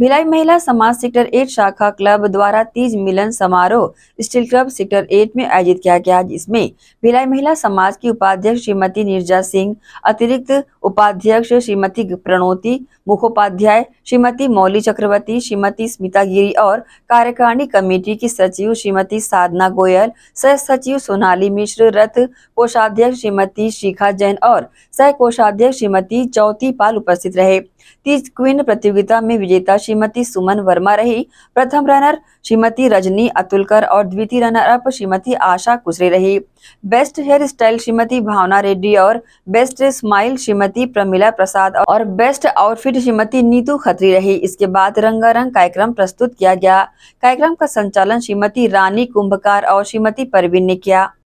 भिलाई महिला समाज sector eight शाखा क्लब द्वारा तीज मिलन समारोह स्टील क्लब सेक्टर एट में आयोजित किया गया जिसमें भिलाई महिला समाज की उपाध्यक्ष श्रीमती निर्जा सिंह अतिरिक्त उपाध्यक्ष श्रीमती प्रणोति मुखोपाध्याय श्रीमती मौली चक्रवर्ती श्रीमती स्मिता गिरी और कार्यकारिणी कमेटी की सचिव श्रीमती साधना गोयल सह सचिव सोनाली मिश्र रथ कोषाध्यक्ष श्रीमती शिखा जैन और सह कोषाध्यक्ष श्रीमती चौथी पाल उपस्थित रहे तीज क्वीन प्रतियोगिता में विजेता श्रीमती सुमन वर्मा रही प्रथम रनर श्रीमती रजनी अतुलकर और द्वितीय रनर अप श्रीमती आशा कुशरे रही best hair style Shrimati Bhavna Reddy और बेस्ट स्माइल श्रीमती श्रीमती प्रमिला प्रसाद और बेस्ट आउटफिट श्रीमती नीतू खत्री रही इसके बाद रंगारंग कार्यक्रम प्रस्तुत किया गया कार्यक्रम का संचालन श्रीमती रानी कुंभकार और श्रीमती परवीन ने किया